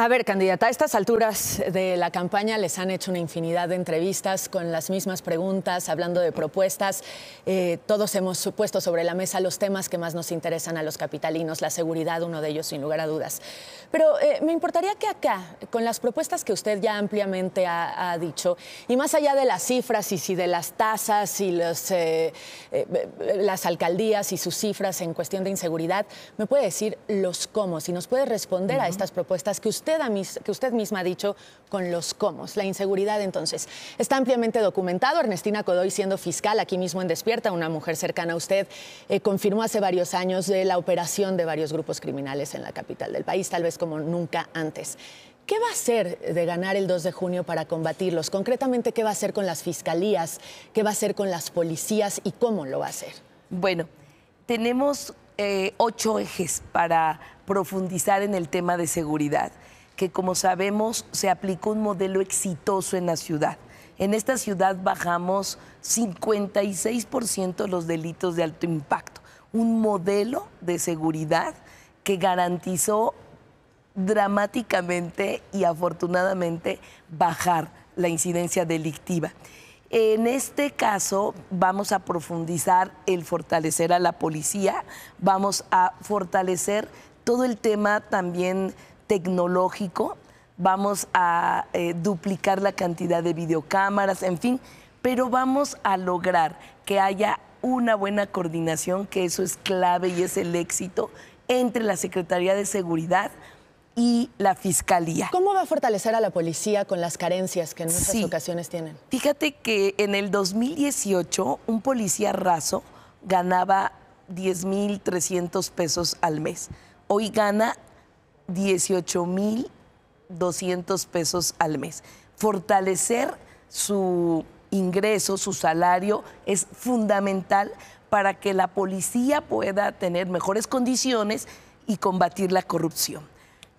A ver, candidata, a estas alturas de la campaña les han hecho una infinidad de entrevistas con las mismas preguntas, hablando de propuestas. Eh, todos hemos puesto sobre la mesa los temas que más nos interesan a los capitalinos, la seguridad, uno de ellos sin lugar a dudas. Pero eh, me importaría que acá, con las propuestas que usted ya ampliamente ha, dicho, y más allá de las cifras y si de las tasas y los, eh, las alcaldías y sus cifras en cuestión de inseguridad, me puede decir los cómo, si nos puede responder a estas propuestas que usted que usted misma ha dicho con los cómo. La inseguridad, entonces, está ampliamente documentado. Ernestina Codoy, siendo fiscal aquí mismo en Despierta, una mujer cercana a usted, eh, confirmó hace varios años de la operación de varios grupos criminales en la capital del país, tal vez como nunca antes. ¿Qué va a hacer de ganar el 2 de junio para combatirlos? Concretamente, ¿qué va a hacer con las fiscalías? ¿Qué va a hacer con las policías? ¿Y cómo lo va a hacer? Bueno, tenemos eh, ocho ejes para profundizar en el tema de seguridad que como sabemos se aplicó un modelo exitoso en la ciudad. En esta ciudad bajamos 56% los delitos de alto impacto, un modelo de seguridad que garantizó dramáticamente y afortunadamente bajar la incidencia delictiva. En este caso vamos a profundizar el fortalecer a la policía, vamos a fortalecer todo el tema también tecnológico, vamos a eh, duplicar la cantidad de videocámaras, en fin, pero vamos a lograr que haya una buena coordinación, que eso es clave y es el éxito entre la Secretaría de Seguridad y la Fiscalía. ¿Cómo va a fortalecer a la policía con las carencias que en muchas ocasiones tienen? Fíjate que en el 2018 un policía raso ganaba 10.300 pesos al mes. Hoy gana 18 mil 200 pesos al mes. Fortalecer su ingreso, su salario es fundamental para que la policía pueda tener mejores condiciones y combatir la corrupción.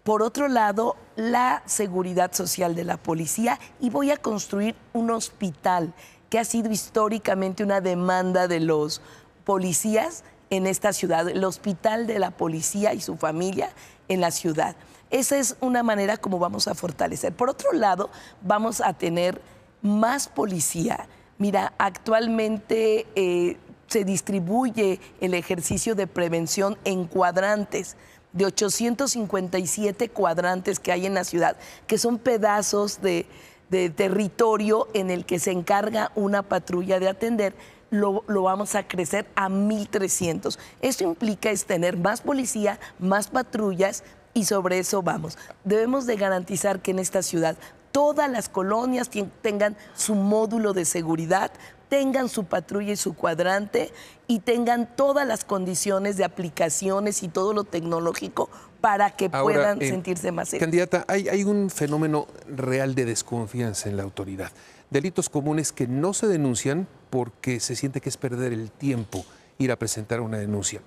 Por otro lado, la seguridad social de la policía y voy a construir un hospital que ha sido históricamente una demanda de los policías en esta ciudad, el hospital de la policía y su familia en la ciudad. Esa es una manera como vamos a fortalecer. Por otro lado, vamos a tener más policía. Mira, actualmente eh, se distribuye el ejercicio de prevención en cuadrantes de 857 cuadrantes que hay en la ciudad, que son pedazos de, de territorio en el que se encarga una patrulla de atender lo, vamos a crecer a 1.300. Esto implica es tener más policía, más patrullas y sobre eso vamos. Debemos de garantizar que en esta ciudad todas las colonias tengan su módulo de seguridad tengan su patrulla y su cuadrante y tengan todas las condiciones de aplicaciones y todo lo tecnológico para que puedan eh, sentirse más seguros. Candidata, hay un fenómeno real de desconfianza en la autoridad. Delitos comunes que no se denuncian porque se siente que es perder el tiempo ir a presentar una denuncia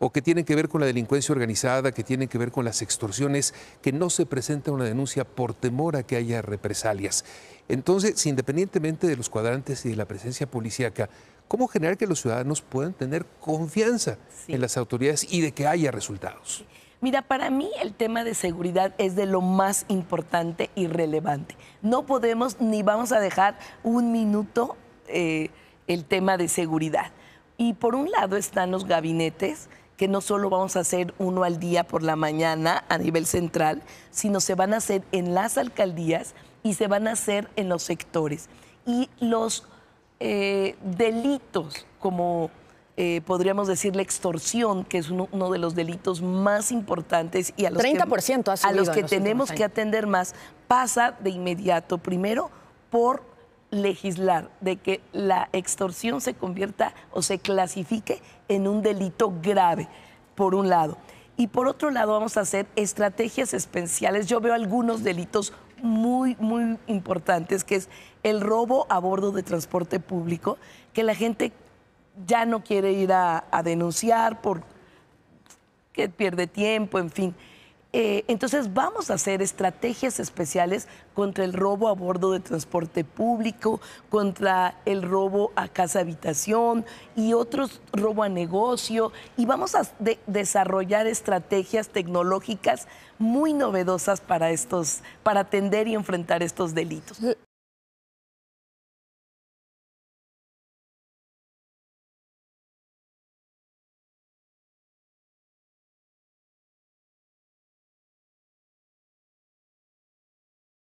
o que tienen que ver con la delincuencia organizada, que tienen que ver con las extorsiones, que no se presenta una denuncia por temor a que haya represalias. Entonces, independientemente de los cuadrantes y de la presencia policíaca, ¿cómo generar que los ciudadanos puedan tener confianza en las autoridades y de que haya resultados? Mira, para mí el tema de seguridad es de lo más importante y relevante. No podemos ni vamos a dejar un minuto eh, el tema de seguridad. Y por un lado están los gabinetes que no solo vamos a hacer uno al día por la mañana a nivel central, sino se van a hacer en las alcaldías y se van a hacer en los sectores. Y los eh, delitos, como eh, podríamos decir la extorsión, que es uno, de los delitos más importantes y a los 30 a los que tenemos que atender más, pasa de inmediato primero por legislar de que la extorsión se convierta o se clasifique en un delito grave, por un lado. Y por otro lado vamos a hacer estrategias especiales. Yo veo algunos delitos muy, muy importantes, que es el robo a bordo de transporte público, que la gente ya no quiere ir a, denunciar por que pierde tiempo, en fin. Eh, entonces vamos a hacer estrategias especiales contra el robo a bordo de transporte público, contra el robo a casa habitación y otros robo a negocio. Y vamos a desarrollar estrategias tecnológicas muy novedosas para estos, para atender y enfrentar estos delitos.